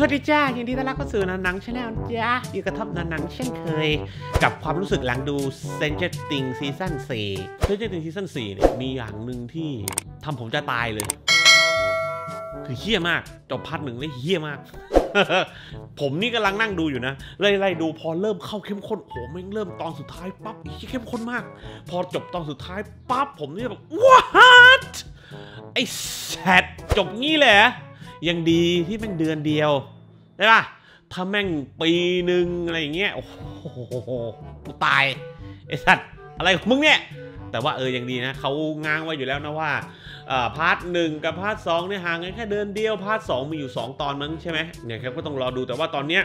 สวัสดีจ้ายินดีต้อนรับเข้าสู่นันนังชาแนลจ้าอยู่กระทบนันนังเช่นเคย กับความรู้สึกหลังดู Stranger Things Season 4 Stranger Things Season 4เนี่ยมีอย่างหนึ่งที่ทำผมจะตายเลย คือเฮี้ยมาก จบพาร์ทหนึ่งเลยเฮี้ยมาก ผมนี่กำลังนั่งดูอยู่นะไล่ๆดูพอเริ่มเข้าเข้มข้น โอ้หแม่งเริ่มตอนสุดท้ายปั๊บเฮี้ยเข้มข้นมาก พอจบตอนสุดท้ายปั๊บผมนี่แบบ what ไอ้แซดจบงี้เลยยังดีที่แม่งเดือนเดียวได้ป่ะ ถ้าแม่งปีหนึ่งอะไรอย่างเงี้ยโอ้โหตายไอ้สัตว์อะไรของมึงเนี่ยแต่ว่าเออยังดีนะเขาง้างไว้อยู่แล้วนะว่าพาร์ทหนึ่งกับพาร์ทสองเนี่ยห่างกันแค่เดือนเดียวพาร์ทสองมีอยู่2ตอนมั้งใช่ไหมเนี่ยครับก็ต้องรอดูแต่ว่าตอนเนี้ย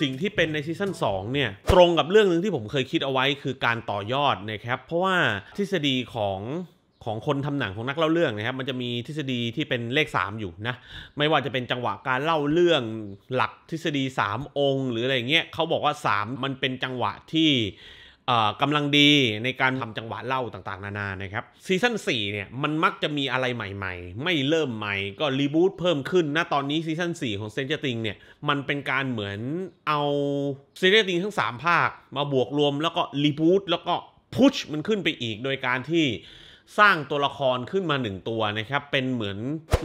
สิ่งที่เป็นในซีซั่น2เนี่ย ตรงกับเรื่องหนึ่งที่ผมเคยคิดเอาไว้คือการต่อยอดนะครับเพราะว่าทฤษฎีของของคนทำหนังของนักเล่าเรื่องนะครับมันจะมีทฤษฎีที่เป็นเลข 3 อยู่นะ ไม่ว่าจะเป็นจังหวะการเล่าเรื่องหลักทฤษฎี 3 องค์ หรืออะไรเงี้ยเขาบอกว่า 3 มันเป็นจังหวะที่กำลังดีในการทำจังหวะเล่าต่างๆ นานานะครับซีซั่น4เนี่ยมันมักจะมีอะไรใหม่ ๆ ไม่เริ่มใหม่ก็รีบูตเพิ่มขึ้นนะตอนนี้ซีซั่น4ของเซนเจอร์ติงเนี่ยมันเป็นการเหมือนเอาเซน a n g e r t h i ทั้ง 3 ภาคมาบวกรวมแล้วก็รีบูตแล้วก็พุชมันขึ้นไปอีกโดยการที่สร้างตัวละครขึ้นมาหนึ่งตัวนะครับ เป็นเหมือน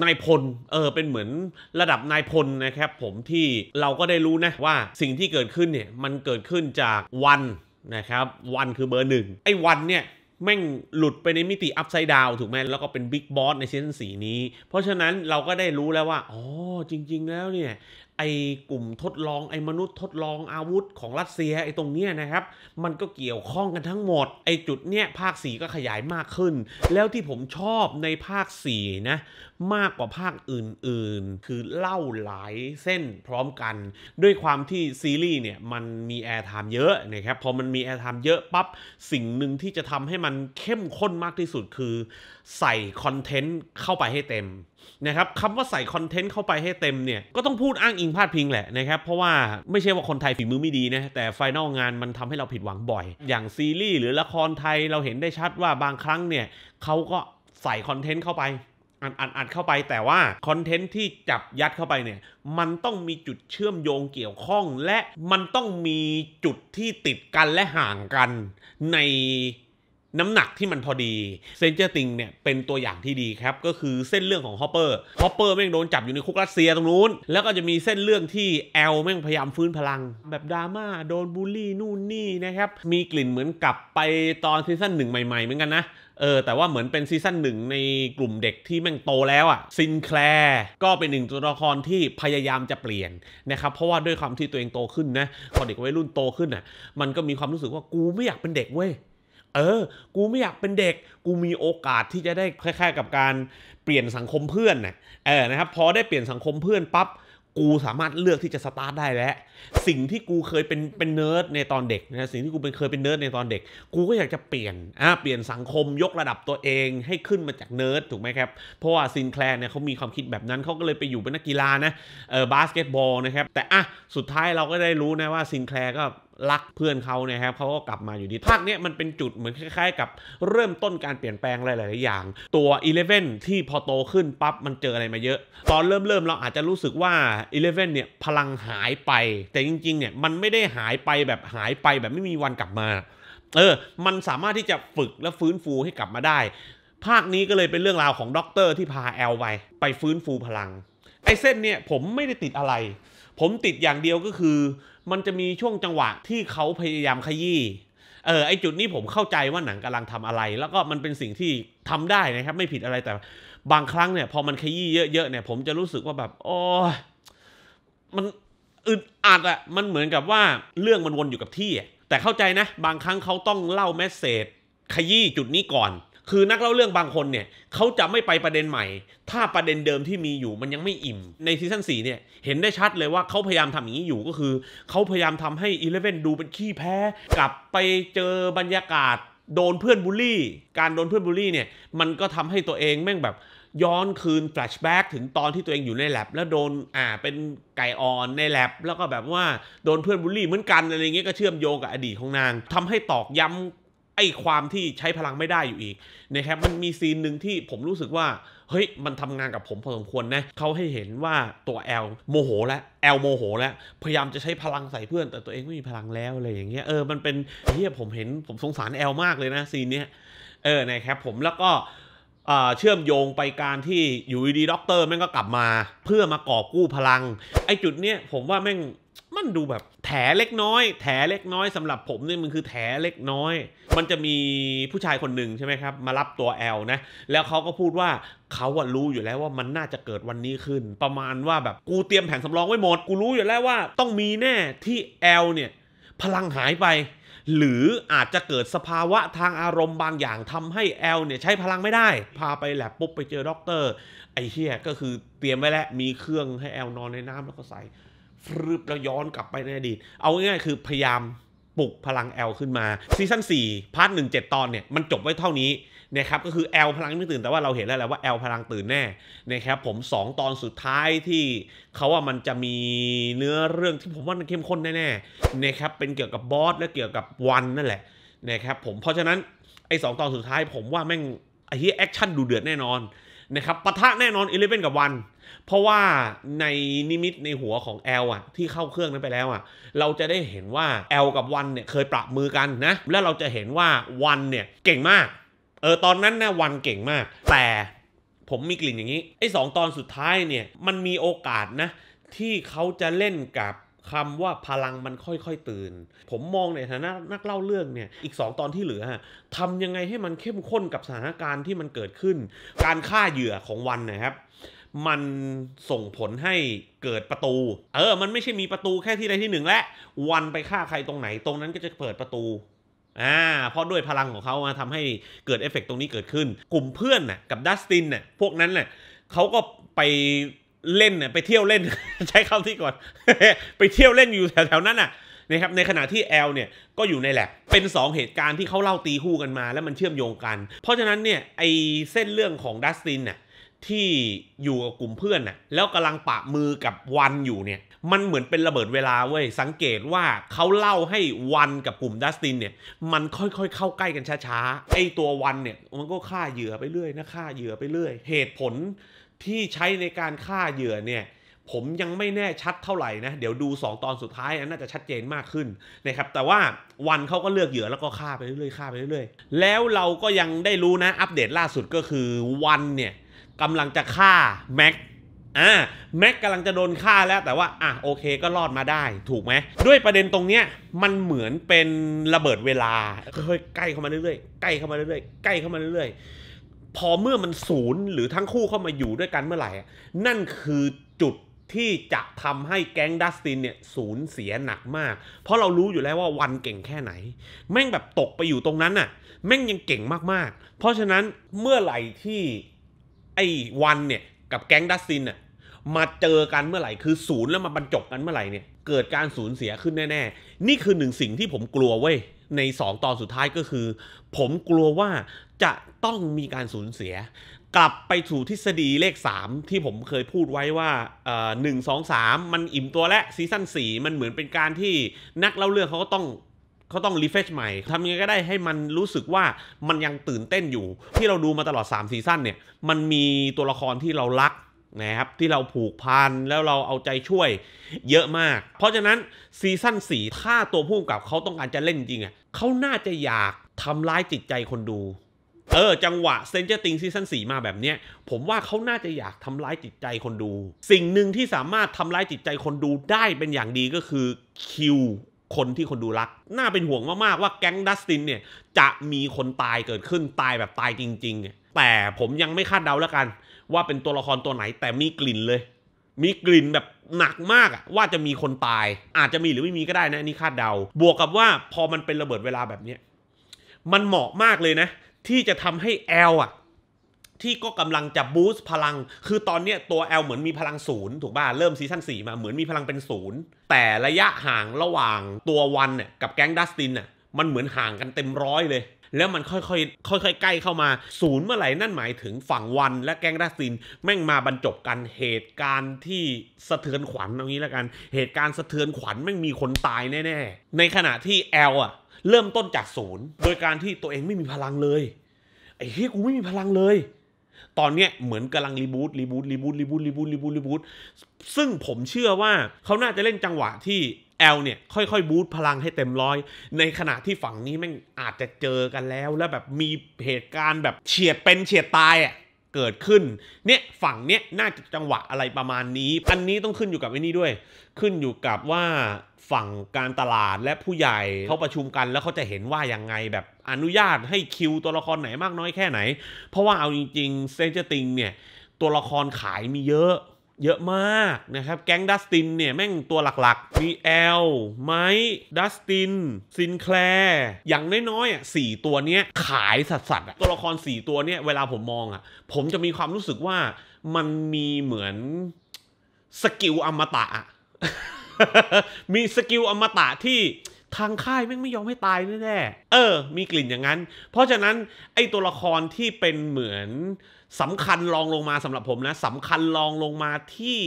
นายพลเออเป็นเหมือนระดับนายพลนะครับ ผมที่เราก็ได้รู้นะว่าสิ่งที่เกิดขึ้นเนี่ย มันเกิดขึ้นจากวันนะครับ วันคือเบอร์หนึ่งไอ้วันเนี่ยแม่งหลุดไปในมิติอัพไซด์ดาวถูกไหมแล้วก็เป็นบิ๊กบอสในเซนสีนี้ เพราะฉะนั้นเราก็ได้รู้แล้วว่า อ๋อ จริง ๆ แล้วเนี่ยไอ้กลุ่มทดลองไอ้มนุษย์ ทดลองอาวุธของรัสเซียไอ้ตรงเนี้ยนะครับมันก็เกี่ยวข้องกันทั้งหมดไอ้จุดเนี้ยภาค4ก็ขยายมากขึ้น แล้วที่ผมชอบในภาค4นะมากกว่าภาคอื่น ๆ คือเล่าหลายเส้นพร้อมกัน ด้วยความที่ซีรีส์เนี่ยมันมีแอร์ไทม์เยอะนะครับพอมันมีแอร์ไทม์เยอะปับ๊บสิ่งหนึ่งที่จะทำให้มันเข้มข้นมากที่สุดคือใส่คอนเทนต์เข้าไปให้เต็มนะครับคำว่าใส่คอนเทนต์เข้าไปให้เต็มเนี่ยก็ต้องพูดอ้างอิงพาดพิงแหละนะครับเพราะว่าไม่ใช่ว่าคนไทยฝีมือไม่ดีนะแต่ไฟนอลงานมันทำให้เราผิดหวังบ่อย อย่างซีรีส์หรือละครไทยเราเห็นได้ชัดว่าบางครั้งเนี่ยเขาก็ใส่คอนเทนต์เข้าไปอัดอัดอัดเข้าไปแต่ว่าคอนเทนต์ที่จับยัดเข้าไปเนี่ยมันต้องมีจุดเชื่อมโยงเกี่ยวข้อง และมันต้องมีจุดที่ติดกันและห่างกันในน้ำหนักที่มันพอดีเซนเจอร์ติงเนี่ยเป็นตัวอย่างที่ดีครับ ก็คือเส้นเรื่องของฮอปเปอร์ฮอปเปอร์แม่งโดนจับอยู่ในคุกรัสเซียตรงนู้นแล้วก็จะมีเส้นเรื่องที่แอลแม่งพยายามฟื้นพลังแบบดราม่าโดนบูลลี่นู่นนี่นะครับ มีกลิ่นเหมือนกลับไปตอนซีซั่นหนึ่งใหม่ ๆ เหมือนกันนะเออแต่ว่าเหมือนเป็นซีซั่นหนึ่งในกลุ่มเด็กที่แม่งโตแล้วอะ่ะซินแคลร์ก็เป็นหนึ่งตัวละครที่พยายามจะเปลี่ยนนะครับเพราะว่าด้วยความที่ตัวเองโตขึ้นนะพอเด็กวัยรุ่นโตขึ้นอะ่ะมันก็มีความรู้สึกว่ากูไม่อยากเป็นเด็กเว้ยเออ กูไม่อยากเป็นเด็ก กูมีโอกาสที่จะได้คล้ายๆกับการเปลี่ยนสังคมเพื่อนนะเออนะครับพอได้เปลี่ยนสังคมเพื่อนปั๊บ กูสามารถเลือกที่จะสตาร์ทได้แล้วสิ่งที่กูเคยเป็นเป็นเนิร์ดในตอนเด็กนะ สิ่งที่กูเป็นเคยเป็นเนิร์ดในตอนเด็ก กูก็อยากจะเปลี่ยน อ่าเปลี่ยนสังคมยกระดับตัวเองให้ขึ้นมาจากเนิร์ดถูกไหมครับ เพราะว่าซินแคลร์เนี่ยเขามีความคิดแบบนั้นเขาก็เลยไปอยู่เป็นนักกีฬานะ เออบาสเกตบอลนะครับ แต่อ่ะ สุดท้ายเราก็ได้รู้นะว่าซินแคลร์ก็รักเพื่อนเขาเนี่ยครับเขาก็กลับมาอยู่ดีภาคเนี้ยมันเป็นจุดเหมือนคล้ายๆ กับเริ่มต้นการเปลี่ยนแปลงหลายๆอย่าง ตัว 11 ที่พอโตขึ้นปั๊บ มันเจออะไรมาเยอะ ตอนเริ่มเเราอาจจะรู้สึกว่า 11เนี่ย พลังหายไป แต่จริงๆเนี่ยมันไม่ได้หายไปแบบหายไปแบบไม่มีวันกลับมา เออ มันสามารถที่จะฝึกและฟื้นฟูให้กลับมาได้ ภาคนี้ก็เลยเป็นเรื่องราวของด็อกเตอร์ที่พาแอลไปไปฟื้นฟูพลังไอเส้นเนี่ยผมไม่ได้ติดอะไรผมติดอย่างเดียวก็คือมันจะมีช่วงจังหวะที่เขาพยายามขยี้ เออไอจุดนี้ผมเข้าใจว่าหนังกำลังทำอะไร แล้วก็มันเป็นสิ่งที่ทำได้นะครับ ไม่ผิดอะไรแต่บางครั้งเนี่ยพอมันขยี้เยอะๆเนี่ยผมจะรู้สึกว่าแบบโอ้มันอึดอัดอะมันเหมือนกับว่าเรื่องมันวนอยู่กับที่ แต่เข้าใจนะบางครั้งเขาต้องเล่าแมสเซจขยี้จุดนี้ก่อนคือนักเล่าเรื่องบางคนเนี่ยเขาจะไม่ไปประเด็นใหม่ ถ้าประเด็นเดิมที่มีอยู่มันยังไม่อิ่ม ในซีซั่น4เนี่ยเห็นได้ชัดเลยว่าเขาพยายามทำอย่างนี้อยู่ก็คือเขาพยายามทำให้อีเลฟเว่นดูเป็นขี้แพ้ กลับไปเจอบรรยากาศโดนเพื่อนบูลลี่ การโดนเพื่อนบูลลี่เนี่ยมันก็ทำให้ตัวเองแม่งแบบย้อนคืน แฟลชแบ็กถึงตอนที่ตัวเองอยู่ในแลบแล้วโดนอ่าเป็นไก่อ่อนในแลบแล้วก็แบบว่าโดนเพื่อนบูลลี่ เหมือนกันอะไรเงี้ยก็เชื่อมโยงกับอดีตของนางทำให้ตอกย้ำไอ้ความที่ใช้พลังไม่ได้อยู่อีกนะครับมันมีซีนหนึ่งที่ผมรู้สึกว่าเฮ้ย มันทำงานกับผมพอสมควรนะเขาให้เห็นว่าตัวแอลโมโหแล้วแอลโมโหแล้วพยายามจะใช้พลังใส่เพื่อน แต่ตัวเองไม่มีพลังแล้วอะไรอย่างเงี้ยเออมันเป็นเฮียผมเห็นผมสงสารแอลมากเลยนะซีนเนี้ยเออนะครับผมแล้วก็เชื่อมโยงไปการที่ อยู่ดีด็อกเตอร์แม่งก็กลับมาเพื่อมากอบกู้พลัง ไอ้จุดเนี้ยผมว่าแม่งมันดูแบบถเล็กน้อย แถเล็กน้อยสำหรับผมเนี่ยมันคือแถเล็กน้อย มันจะมีผู้ชายคนหนึ่งใช่ไหมครับมารับตัวแอลนะ แล้วเขาก็พูดว่าเขาอะรู้อยู่แล้วว่ามันน่าจะเกิดวันนี้ขึ้น ประมาณว่าแบบกูเตรียมแผนสำรองไว้หมด กูรู้อยู่แล้วว่าต้องมีแน่ที่แอลเนี่ยพลังหายไป หรืออาจจะเกิดสภาวะทางอารมณ์บางอย่างทำให้แอลเนี่ยใช้พลังไม่ได้ พาไปแลบปุ๊บไปเจอด็อกเตอร์ไอ้เหียก็คือเตรียมไว้แล้วมีเครื่องให้แอลนอนในน้ำแล้วก็ใส่ฟรึบแล้วย้อนกลับไปในอดีต เอาง่ายๆคือพยายามปลุกพลังแอลขึ้นมาซีซั่น4พาร์ทหนึ่งเตอนเนี่ยมันจบไว้เท่านี้นะครับก็คือแอลพลังไม่ตื่นแต่ว่าเราเห็นแล้วแหละว่าแอลพลังตื่นแน่นะครับผม 2 ตอนสุดท้ายที่เขาว่ามันจะมีเนื้อเรื่องที่ผมว่ามันเข้มข้นแน่ๆนะครับเป็นเกี่ยวกับบอส และเกี่ยวกับวันนั่นแหละนะครับผมเพราะฉะนั้นไอ้สตอนสุดท้ายผมว่าแม่งไอ้เฮียแอคชั่นดูเดือดแน่นอนนะครับปะทะแน่นอนอีเลฟเว่นกับวันเพราะว่าในนิมิตในหัวของแอลอะที่เข้าเครื่องนั้นไปแล้วอะเราจะได้เห็นว่าแอลกับวันเนี่ยเคยปรับมือกันนะ แล้วเราจะเห็นว่าวันเนี่ย เก่งมากเออตอนนั้นนะวันเก่งมาก แต่ผมมีกลิ่นอย่างนี้ไอ้สองตอนสุดท้ายเนี่ยมันมีโอกาสนะที่เขาจะเล่นกับคำว่าพลังมันค่อยๆตื่น ผมมองในฐานะนักเล่าเรื่องเนี่ยอีก 2 ตอนที่เหลือทำยังไงให้มันเข้มข้นกับสถานการณ์ที่มันเกิดขึ้น การฆ่าเหยื่อของวันนะครับมันส่งผลให้เกิดประตู เออ มันไม่ใช่มีประตูแค่ที่ใดที่หนึ่งและ วันไปฆ่าใครตรงไหนตรงนั้นก็จะเปิดประตูอ่าเพราะด้วยพลังของเขามาทำให้เกิดเอฟเฟกตรงนี้เกิดขึ้น กลุ่มเพื่อนน่ะกับดัสตินน่ะพวกนั้นน่ะเขาก็ไปเล่นน่ะไปเที่ยวเล่นใช้คำที่ก่อน ไปเที่ยวเล่นอยู่แถวๆ นั้นน่ะนะครับในขณะที่แอลเนี่ยก็อยู่ในแลบเป็น 2 เหตุการณ์ที่เขาเล่าตีคู่กันมาแล้วมันเชื่อมโยงกัน เพราะฉะนั้นเนี่ยไอเส้นเรื่องของดัสตินน่ะที่อยู่กับกลุ่มเพื่อนน่ะ แล้วกำลังปะมือกับวันอยู่เนี่ย มันเหมือนเป็นระเบิดเวลาเว้ย สังเกตว่าเขาเล่าให้วันกับกลุ่มดัสตินเนี่ย มันค่อยๆเข้าใกล้กันช้าๆ ไอ้ตัววันเนี่ย มันก็ฆ่าเหยื่อไปเรื่อยนะฆ่าเหยื่อไปเรื่อย เหตุผลที่ใช้ในการฆ่าเหยื่อเนี่ย ผมยังไม่แน่ชัดเท่าไหร่นะ เดี๋ยวดู 2 ตอนสุดท้ายนน่าจะชัดเจนมากขึ้นนะครับ แต่ว่าวันเขาก็เลือกเหยื่อแล้วก็ฆ่าไปเรื่อยๆฆ่าไปเรื่อยๆแล้วเราก็ยังได้รู้นะอัปเดตล่าสุดก็คือวันเนี่ยกำลังจะฆ่าแม็กอ่า แม็กกำลังจะโดนฆ่าแล้วแต่ว่า อ่ะโอเค ก็รอดมาได้ ถูกไหม ด้วยประเด็นตรงเนี้ย มันเหมือนเป็นระเบิดเวลาค่อยๆใกล้เข้ามาเรื่อยๆ ใกล้เข้ามาเรื่อยๆ ใกล้เข้ามาเรื่อยๆ พอเมื่อมันศูนย์ หรือทั้งคู่เข้ามาอยู่ด้วยกันเมื่อไหร่ นั่นคือจุดที่จะทำให้แก๊งดัสตินเนี่ยสูญเสียหนักมาก เพราะเรารู้อยู่แล้วว่าวันเก่งแค่ไหน แม่งแบบตกไปอยู่ตรงนั้นน่ะ แม่งยังเก่งมากๆ เพราะฉะนั้นเมื่อไหร่ที่ไอ้วันเนี่ย กับแก๊งดัซซินอ่ะมาเจอกันเมื่อไหร่ คือศูนย์แล้วมาบรรจบกันเมื่อไหร่เนี่ยเกิดการสูญเสียขึ้นแน่ ๆ นี่คือหนึ่งสิ่งที่ผมกลัวเว้ย ใน 2ตอนสุดท้ายก็คือ ผมกลัวว่าจะต้องมีการสูญเสีย กลับไปสู่ทฤษฎีเลข 3 ที่ผมเคยพูดไว้ว่าหนึ่งสองสามมันอิ่มตัวและซีซั่น4มันเหมือนเป็นการที่นักเล่าเรื่องเขาก็ต้องเขาต้องรีเฟชใหม่ ทำยังไงก็ได้ให้มันรู้สึกว่ามันยังตื่นเต้นอยู่ ที่เราดูมาตลอด3ซีซั่นเนี่ยมันมีตัวละครที่เรารักนะครับที่เราผูกพันแล้วเราเอาใจช่วยเยอะมาก เพราะฉะนั้นซีซั่น4ถ้าตัวผู้กำกับเขาต้องการจะเล่นจริงอ่ะเขาน่าจะอยากทำร้ายจิตใจคนดูเออจังหวะเซนเจอร์ติงซีซั่น4มาแบบเนี้ย ผมว่าเขาน่าจะอยากทำร้ายจิตใจคนดู สิ่งหนึ่งที่สามารถทำร้ายจิตใจคนดูได้เป็นอย่างดีก็คือคิวคนที่คนดูรัก น่าเป็นห่วงมากๆว่าแก๊งดัสตินเนี่ย จะมีคนตายเกิดขึ้นตายแบบตายจริงๆแต่ผมยังไม่คาดเดาแล้วกัน ว่าเป็นตัวละครตัวไหนแต่มีกลิ่นเลย มีกลิ่นแบบหนักมากว่าจะมีคนตายอาจจะมีหรือไม่มีก็ได้นะนี่คาดเดา บวกกับว่าพอมันเป็นระเบิดเวลาแบบนี้มันเหมาะมากเลยนะ ที่จะทำให้แอล อ่ะที่ก็กำลังจะบูสต์พลัง คือตอนเนี้ยตัวแอลเหมือนมีพลังศูนย์ถูกป่ะ เริ่มซีซั่น่มาเหมือนมีพลังเป็นศูนย์ แต่ระยะห่างระหว่างตัววันเนี่ยกับแก๊งดัสตินน่ะมันเหมือนห่างกันเต็มร้อยเลย แล้วมันค่อยๆค่อยๆ ใกล้เข้ามาศูนย์เมื่อไหร่นั่นหมายถึงฝั่งวันและแก๊งดัสตินแม่งมาบรรจบกันเหตุการณ์ที่สะเทือนขวัญเอางี้แล้วกัน เหตุการณ์สะเทือนขวัญแม่งมีคนตายแน่ๆ ในขณะที่แอลอะเริ่มต้นจากศูนย์โดยการที่ตัวเองไม่มีพลังเลย ไอ้เฮ้ยกูไม่มีพลังเลยตอนเนี้ยเหมือนกำลังรีบูตรีบูตรีบูตรีบูตรีบูตรีบูตรีบูตซึ่งผมเชื่อว่าเขาน่าจะเล่นจังหวะที่แอลเนี่ยค่อยๆบูตพลังให้เต็มร้อย ในขณะที่ฝั่งนี้แม่งอาจจะเจอกันแล้ว แล้วแบบมีเหตุการณ์แบบเฉียดเป็นเฉียดตายอ่ะเกิดขึ้นเนี่ยฝั่งเนี้ยน่าจะจังหวะอะไรประมาณนี้ อันนี้ต้องขึ้นอยู่กับไอ้นี่ด้วย ขึ้นอยู่กับว่าฝั่งการตลาดและผู้ใหญ่เขาประชุมกันแล้วเขาจะเห็นว่ายังไงแบบอนุญาตให้คิวตัวละครไหนมากน้อยแค่ไหน เพราะว่าเอาจริงๆ เซนเจอร์ติงเนี่ย ตัวละครขายมีเยอะ เยอะมากนะครับ แก๊งดัสตินเนี่ยแม่งตัวหลักๆมีแอลไมค์ดัสตินซินแคลร์อย่างน้อยๆอ่ะสี่ตัวเนี้ยขายสัสๆอ่ะตัวละครสี่ตัวเนี้ยเวลาผมมองอ่ะผมจะมีความรู้สึกว่ามันมีเหมือนสกิลอมตะมีสกิลอมตะที่ทางค่ายแม่งไม่ยอมให้ตายแน่แน่เออ มีกลิ่นอย่างนั้น เพราะฉะนั้น ไอตัวละครที่เป็นเหมือนสำคัญรองลงมาสำหรับผมนะสำคัญรองลงมาที่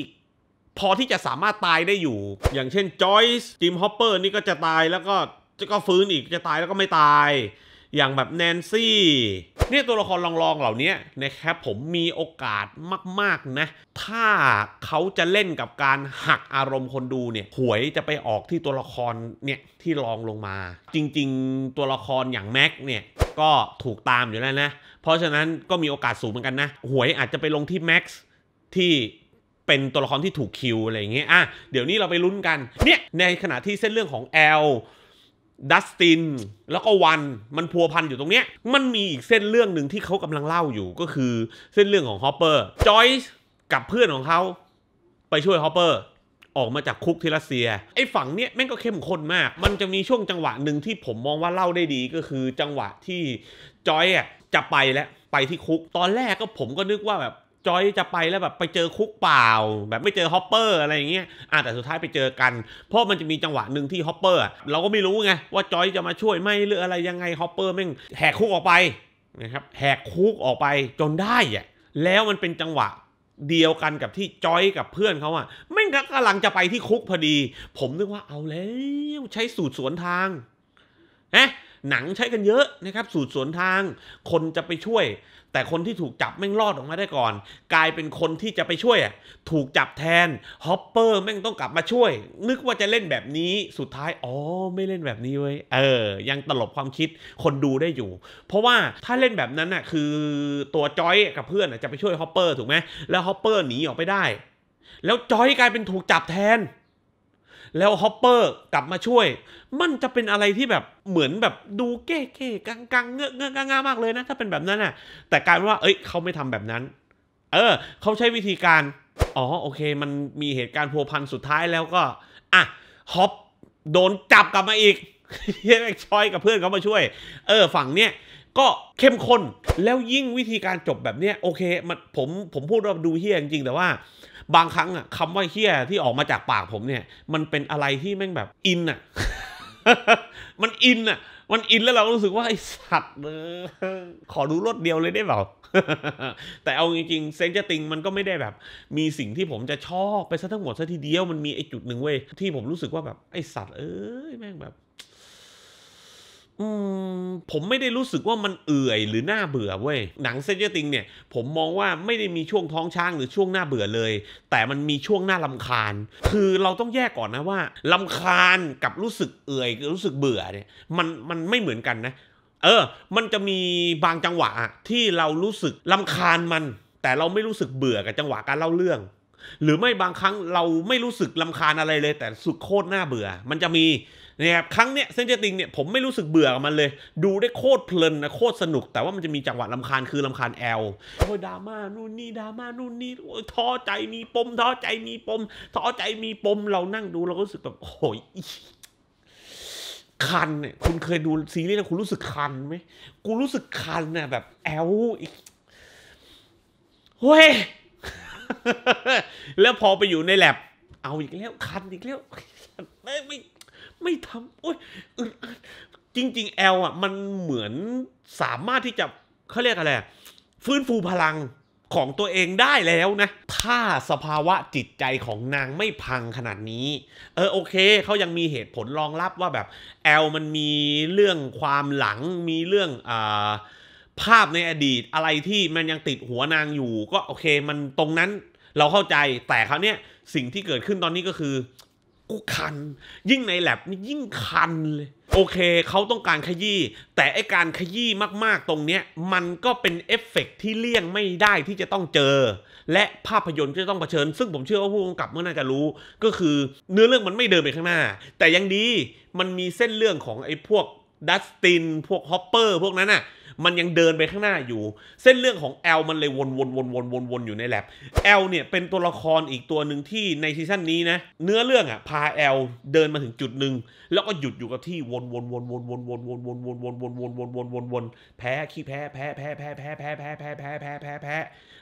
พอที่จะสามารถตายได้อยู่ อย่างเช่นจอยส์จิมฮอปเปอร์นี่ก็จะตายแล้วก็จะก็ฟื้นอีกจะตายแล้วก็ไม่ตาย อย่างแบบแนนซี่เนี่ยตัวละครลองๆเหล่านี้นะครับผมมีโอกาสมากๆนะถ้าเขาจะเล่นกับการหักอารมณ์คนดูเนี่ย หวยจะไปออกที่ตัวละครเนี่ยที่ลองลงมา จริงๆ ตัวละครอย่างแม็กเนี่ยก็ถูกตามอยู่แล้วนะเพราะฉะนั้นก็มีโอกาสสูงเหมือนกันนะ หวยอาจจะไปลงที่แม็กซ์ที่เป็นตัวละครที่ถูกคิวอะไรอย่างเงี้ยอ่ะเดี๋ยวนี้เราไปลุ้นกันเนี่ยในขณะที่เส้นเรื่องของแอลดัสตินแล้วก็วันมันพัวพันอยู่ตรงเนี้ย มันมีอีกเส้นเรื่องหนึ่งที่เขากำลังเล่าอยู่ก็คือเส้นเรื่องของฮอปเปอร์จอยส์กับเพื่อนของเขาไปช่วยฮอปเปอร์ออกมาจากคุกที่รัสเซีย ไอ้ฝั่งเนี้ยแม่งก็เข้มข้นมาก มันจะมีช่วงจังหวะหนึ่งที่ผมมองว่าเล่าได้ดีก็คือจังหวะที่จอยส์จะไปแล้วไปที่คุก ตอนแรกก็ผมก็นึกว่าแบบจอยจะไปแล้วแบบไปเจอคุกเปล่า แบบไม่เจอฮอปเปอร์อะไรอย่างเงี้ยอ่ะแต่สุดท้ายไปเจอกัน เพราะมันจะมีจังหวะหนึ่งที่ฮอปเปอร์เราก็ไม่รู้ไงว่าจอยจะมาช่วยไม่หรืออะไรยังไงฮอปเปอร์แม่งแหกคุกออกไปนะครับแหกคุกออกไปจนได้อะแล้วมันเป็นจังหวะเดียวกันกับที่จอยกับเพื่อนเขาอะแม่งกำลังจะไปที่คุกพอดี ผมนึกว่าเอาแล้ว ใช้สูตรสวนทางหนังใช้กันเยอะนะครับสูตรสวนทาง คนจะไปช่วย แต่คนที่ถูกจับแม่งรอดออกมาได้ก่อน กลายเป็นคนที่จะไปช่วยถูกจับแทนฮอปเปอร์แม่งต้องกลับมาช่วยนึกว่าจะเล่นแบบนี้สุดท้ายอ๋อไม่เล่นแบบนี้เว้ยเออยังตลบความคิดคนดูได้อยู่ เพราะว่าถ้าเล่นแบบนั้นน่ะคือตัวจอยกับเพื่อนจะไปช่วยฮอปเปอร์ถูกไหมแล้วฮอปเปอร์หนีออกไปได้แล้วจอยกลายเป็นถูกจับแทนแล้วฮอปเปอร์กลับมาช่วย มันจะเป็นอะไรที่แบบเหมือนแบบดูเก้เก้กังกเงเงอเงื้อังามากเลยนะ ถ้าเป็นแบบนั้นน่ะ แต่การว่า เอ้ยเขาไม่ทำแบบนั้น เออ เขาใช้วิธีการ อ๋อ โอเค มันมีเหตุการณ์พัวพันสุดท้ายแล้วก็ อ่ะฮอปโดนจับกลับมาอีกเฮ้ยชอยกับเพื่อนเขามาช่วย เออ ฝั่งเนี้ยก็เข้มข้นแล้วยิ่งวิธีการจบแบบนี้โอเคมันผมผมพูดว่าดูเฮี้ยจริงๆแต่ว่า บางครั้งอ่ะคำว่าเฮี้ยที่ออกมาจากปากผมเนี่ย มันเป็นอะไรที่แม่งแบบอินอ่ะมันอินอ่ะมันอินแล้วเรารู้สึกว่าไอสัตว์เออขอดูรถเดียวเลยได้เปล่าแต่เอาจริงๆเซนจะติงมันก็ไม่ได้แบบ มีสิ่งที่ผมจะชอบไปซะทั้งหมดซะทีเดียวมันมีไอจุดหนึ่งเว้ยที่ผมรู้สึกว่าแบบไอสัตว์ เอ้ยแม่งแบบอืมผมไม่ได้รู้สึกว่ามันเอื่อยหรือน่าเบื่อเว้ยหนังเซนเจอร์ติงเนี่ยผมมองว่าไม่ได้มีช่วงท้องช้างหรือช่วงหน้าเบื่อเลย แต่มันมีช่วงหน้าลำคาญ คือเราต้องแยกก่อนนะว่าลำคาญกับรู้สึกเอื่อยรู้สึกเบื่อเนี่ยมันมันไม่เหมือนกันนะ เออ มันจะมีบางจังหวะที่เรารู้สึกลำคาญมัน แต่เราไม่รู้สึกเบื่อกับจังหวะการเล่าเรื่อง หรือไม่บางครั้งเราไม่รู้สึกลำคาญอะไรเลย แต่สุดโคตรหน้าเบื่อ มันจะมีนะครับครั้งเนี้ยเซนเจติงเนี่ยผมไม่รู้สึกเบื่อกับมันเลย ดูได้โคตรเพลินนะ โคตรสนุก แต่ว่ามันจะมีจังหวะลำคาญคือลำคาญแอลโอ้ยดราม่านู่นนี่ดราม่านู่นนี่โอ้ยท้อใจมีปมท้อใจมีปมท้อใจมีปม เรานั่งดูเราก็รู้สึกแบบโอ้ยคันเนี่ยคุณเคยดูซีรีส์แล้วคุณรู้สึกคันไหมกูรู้สึกคันเนี่ยแบบแอลเฮ้ยแล้วพอไปอยู่ในแลบเอาอีกแล้วคันอีกแล้วไม่ไม่ทำโอ้ยจริงจริง ๆ แอลอ่ะมันเหมือนสามารถที่จะเขาเรียกอะไรฟื้นฟูพลังของตัวเองได้แล้วนะ ถ้าสภาวะจิตใจของนางไม่พังขนาดนี้เออโอเคเขายังมีเหตุผลรองรับว่าแบบ แอลมันมีเรื่องความหลัง มีเรื่องอ่าภาพในอดีตอะไรที่มันยังติดหัวนางอยู่ ก็โอเค มันตรงนั้น เราเข้าใจแต่คราวเนี้ย สิ่งที่เกิดขึ้นตอนนี้ก็คือกูคันยิ่งในแลบนี่ยิ่งคันเลย โอเค เขาต้องการขยี้แต่ไอการขยี้มากๆตรงเนี้ยมันก็เป็นเอฟเฟกที่เลี่ยงไม่ได้ที่จะต้องเจอ และภาพยนตร์ก็จะต้องเผชิญ ซึ่งผมเชื่อว่าผู้กำกับเมื่อน่าจะรู้ ก็คือเนื้อเรื่องมันไม่เดินไปข้างหน้า แต่ยังดีมันมีเส้นเรื่องของไอพวกดัสตินพวกฮอปเปอร์พวกนั้นอ่ะมันยังเดินไปข้างหน้าอยู่ เส้นเรื่องของแอลมันเลยวนวนวนวนวนวนอยู่ในแลบแอลเนี่ยเป็นตัวละครอีกตัวหนึ่งที่ในซีซั่นนี้นะเนื้อเรื่องอ่ะพาแอลเดินมาถึงจุดหนึ่งแล้วก็หยุดอยู่กับที่วนวนวนวนวนวนวนวนวนวนวนวนวนวนวนวนแพ้ขี้แพ้แพ้แพ้แพ้แพ้แพ้แพ้แพ้แพ้แพ้แพ้แพ้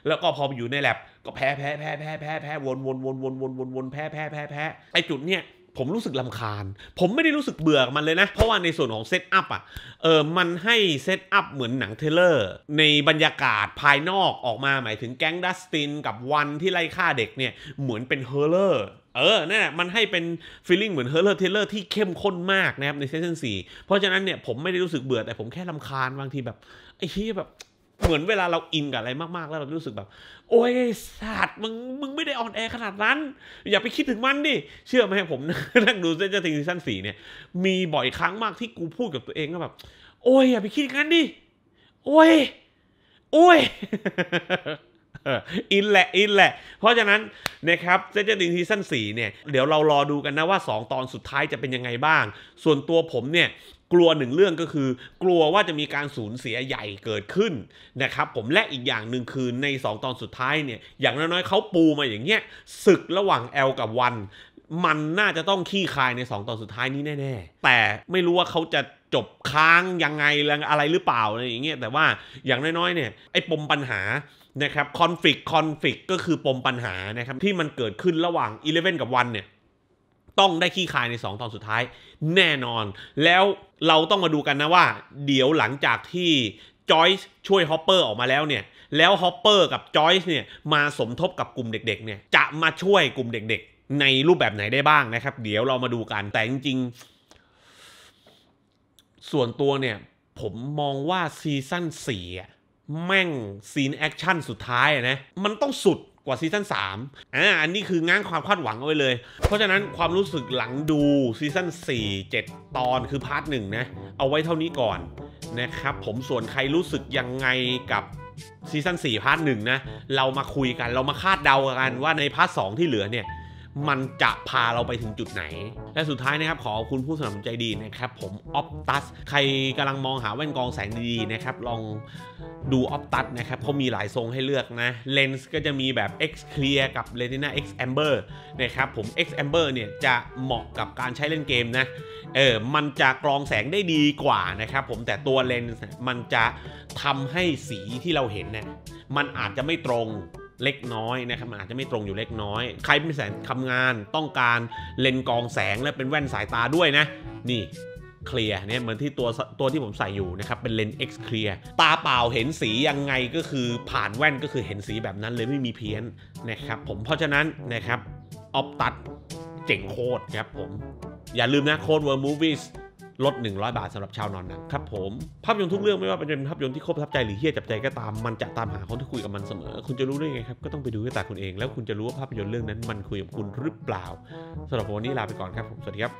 แล้วก็พออยู่ในแลบก็แพ้แพ้แพ้แพ้แพ้แพ้วนวนวนวนวนวนวนแพ้แพ้แพ้แพ้ไอจุดเนี่ยผมรู้สึกลำคาญ ผมไม่ได้รู้สึกเบื่อมันเลยนะ เพราะว่าในส่วนของเซตอัพอ่ะ เออมันให้เซตอัพเหมือนหนังเทเลอร์ในบรรยากาศภายนอกออกมา หมายถึงแก๊งดัสตินกับวันที่ไล่ฆ่าเด็กเนี่ย เหมือนเป็นเฮอร์เลอร์ เออนี่แหละมันให้เป็นฟีลลิ่งเหมือนเฮอร์เลอร์เทเลอร์ที่เข้มข้นมากนะครับในเซสชั่นสี่เพราะฉะนั้นเนี่ยผมไม่ได้รู้สึกเบื่อแต่ผมแค่ลำคาญบางทีแบบ ไอ้ที่แบบเหมือนเวลาเราอินกับอะไรมาก ๆ แล้วเรารู้สึกแบบ โอ้ยสัตว์มึงมึงไม่ได้ออนแอร์ขนาดนั้น อย่าไปคิดถึงมันดิ เชื่อไหมผม นั่งดูเซนจ์ทิงซีซั่นสี่เนี่ยมีบ่อยครั้งมากที่กูพูดกับตัวเองก็แบบ โอ้ยอย่าไปคิดงั้นดิ โอ้ย โอ้ยอินแหละ อินแหละ เพราะฉะนั้นนะครับเซนเจอร์ดิงซีซั่น่เนี่ยเดี๋ยวเรารอดูกันนะว่า 2 ตอนสุดท้ายจะเป็นยังไงบ้าง ส่วนตัวผมเนี่ย กลัวหนึ่งเรื่องก็คือ กลัวว่าจะมีการสูญเสียใหญ่เกิดขึ้นนะครับผมและอีกอย่างหนึ่งคือใน 2 ตอนสุดท้ายเนี่ยอย่างน้อยๆเขาปูมาอย่างเงี้ยศึกระหว่างแอลกับวัน มันน่าจะต้องขี้คายใน 2 ตอนสุดท้ายนี้แน่ๆแต่ไม่รู้ว่าเขาจะจบค้างยังไงอะไรหรือเปล่าอะไรอย่างเงี้ยแต่ว่าอย่างน้อยๆเนี่ยไอ้ปมปัญหานะครับคอนฟ lict คอนฟ lict ก็คือปมปัญหานะครับที่มันเกิดขึ้นระหว่าง11กับวันเนี่ย ต้องได้ขี้คายใน 2 ตอนสุดท้าย แน่นอน แล้วเราต้องมาดูกันนะว่า เดี๋ยวหลังจากที่จอยส์ช่วยฮอปเปอร์ออกมาแล้วเนี่ย แล้วฮอปเปอร์กับจอยส์เนี่ย มาสมทบกับกลุ่มเด็กๆ เนี่ย จะมาช่วยกลุ่มเด็กๆ ในรูปแบบไหนได้บ้างนะครับ เดี๋ยวเรามาดูกันแต่จริงๆส่วนตัวเนี่ยผมมองว่าซีซั่น4อ่ะแม่งซีนแอคชั่นสุดท้ายนะมันต้องสุดกว่าซีซั่น3อ่าอันนี้คือง้างความคาดหวังเอาไว้เลย เพราะฉะนั้นความรู้สึกหลังดูซีซั่น4 7 ตอนคือพาร์ทหนึ่งนะเอาไว้เท่านี้ก่อนนะครับผมส่วนใครรู้สึกยังไงกับซีซั่น4พาร์ทหนึ่งนะเรามาคุยกันเรามาคาดเดากันว่าในพาร์ท2ที่เหลือเนี่ยมันจะพาเราไปถึงจุดไหน และสุดท้ายนะครับ ขอคุณผู้สนับสนุนใจดีนะครับ ผมออฟตัสใครกำลังมองหาแว่นกองแสงดีๆนะครับ ลองดูออฟตัสนะครับเขามีหลายทรงให้เลือกนะ เลนส์ก็จะมีแบบ X Clear กับ Retina X Amber นะครับผม X Amber เนี่ยจะเหมาะกับการใช้เล่นเกมนะเออมันจะกรองแสงได้ดีกว่านะครับผมแต่ตัวเลนส์มันจะทำให้สีที่เราเห็นเนี่ยมันอาจจะไม่ตรงเล็กน้อยนะครับมันอาจจะไม่ตรงอยู่เล็กน้อย ใครเป็นแสนทำงานต้องการเลนกองแสงและเป็นแว่นสายตาด้วยนะนี่เคลียร์เนี่ยเหมือนที่ตัวตัวที่ผมใส่อยู่นะครับเป็นเลนส์เคลียร์ตาเปล่าเห็นสียังไงก็คือผ่านแว่นก็คือเห็นสีแบบนั้นเลย ไม่มีเพี้ยนนะครับผมเพราะฉะนั้นนะครับออปตัดเจ๋งโคตรครับผมอย่าลืมนะโค้ดเวอร์มูฟวี่ลด 100 บาทสำหรับชาว นอน หนังครับผมภาพยนตร์ทุกเรื่องไม่ว่าจะเป็นภาพยนตร์ที่โคตรบทับใจหรือเฮี้ย จับใจก็ตามมันจะตามหาคนที่คุยกับมันเสมอ คุณจะรู้ได้ยังไง ครับ ก็ต้องไปดูด้วยตาคุณเอง แล้วคุณจะรู้ว่าภาพยนตร์เรื่องนั้นมันคุยกับคุณหรือเปล่าสำหรับวันนี้ลาไปก่อนครับผมสวัสดีครับ